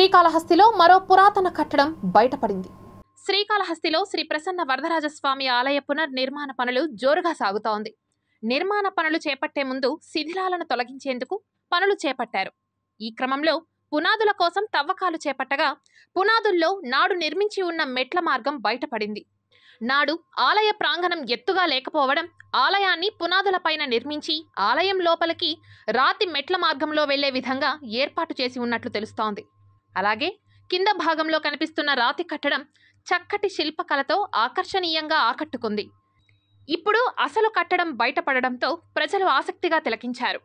శ్రీకాళహస్తిలో మరో పురాతన కట్టడం బయటపడింది శ్రీకాళహస్తిలో శ్రీ ప్రసన్న వరదరాజస్వామి ఆలయ పునర్నిర్మాణ పనులు జోరుగా సాగుతోంది నిర్మాణ పనులు చేపట్టే ముందు శిథిలాలను తొలగించేందుకు పనులు చేపట్టారు ఈ క్రమంలో పునాదుల కోసం తవ్వకాలు చేపట్టగా పునాదుల్లో నాడు నిర్మించి ఉన్న మెట్ల మార్గం బయటపడింది నాడు ఆలయ ప్రాంగణం ఎత్తుగా లేకపోవడం ఆలయాన్ని పునాదులపైన నిర్మించి ఆలయం లోపలికి రాతి మెట్ల మార్గంలో వెళ్లే విధంగా ఏర్పాటు చేసి ఉన్నట్లు తెలుస్తోంది అలాగే కింద భాగంలో కనిపిస్తున్న రాతి కట్టడం చక్కటి శిల్పకళతో ఆకర్షణీయంగా ఆకట్టుకుంది ఇప్పుడు అసలు కట్టడం బయటపడడంతో ప్రజలు ఆసక్తిగా తిలకించారు